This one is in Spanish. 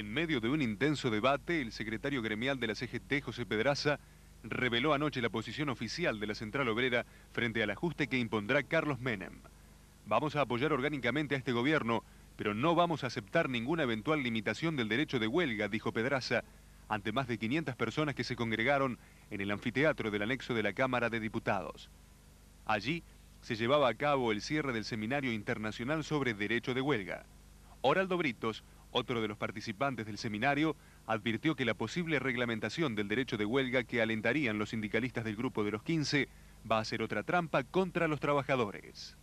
En medio de un intenso debate, el secretario gremial de la CGT, José Pedraza, reveló anoche la posición oficial de la Central Obrera frente al ajuste que impondrá Carlos Menem. Vamos a apoyar orgánicamente a este gobierno, pero no vamos a aceptar ninguna eventual limitación del derecho de huelga, dijo Pedraza, ante más de 500 personas que se congregaron en el anfiteatro del anexo de la Cámara de Diputados. Allí se llevaba a cabo el cierre del Seminario Internacional sobre Derecho de Huelga. Oraldo Britos otro de los participantes del seminario advirtió que la posible reglamentación del derecho de huelga que alentarían los sindicalistas del Grupo de los 15 va a ser otra trampa contra los trabajadores.